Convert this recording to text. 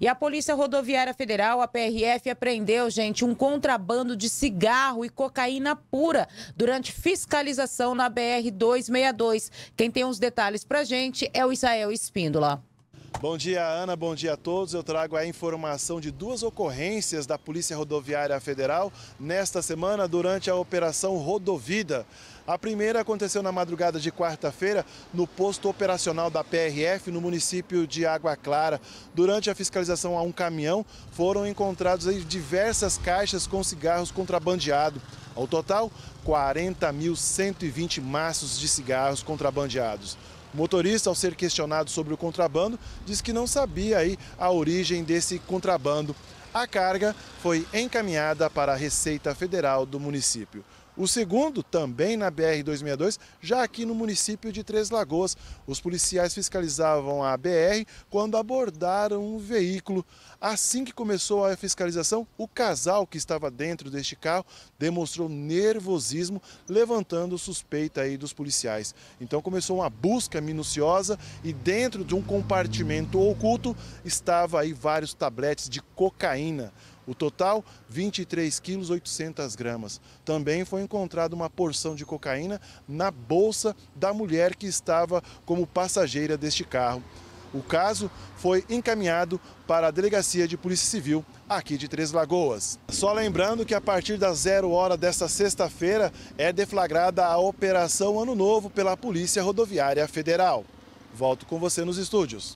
E a Polícia Rodoviária Federal, a PRF, apreendeu, gente, um contrabando de cigarro e cocaína pura durante fiscalização na BR-262. Quem tem os detalhes pra gente é o Israel Espíndola. Bom dia, Ana. Bom dia a todos. Eu trago a informação de duas ocorrências da Polícia Rodoviária Federal nesta semana durante a Operação Rodovida. A primeira aconteceu na madrugada de quarta-feira no posto operacional da PRF no município de Água Clara. Durante a fiscalização a um caminhão, foram encontrados diversas caixas com cigarros contrabandeados. Ao total, 40.120 maços de cigarros contrabandeados. O motorista, ao ser questionado sobre o contrabando, diz que não sabia aí a origem desse contrabando. A carga foi encaminhada para a Receita Federal do município. O segundo, também na BR-262, já aqui no município de Três Lagoas. Os policiais fiscalizavam a BR quando abordaram um veículo. Assim que começou a fiscalização, o casal que estava dentro deste carro demonstrou nervosismo, levantando suspeita aí dos policiais. Então começou uma busca minuciosa e dentro de um compartimento oculto estava aí vários tabletes de cocaína. O total, 23 quilos 800 gramas. Também foi encontrada uma porção de cocaína na bolsa da mulher que estava como passageira deste carro. O caso foi encaminhado para a Delegacia de Polícia Civil aqui de Três Lagoas. Só lembrando que a partir das zero hora desta sexta-feira é deflagrada a Operação Ano Novo pela Polícia Rodoviária Federal. Volto com você nos estúdios.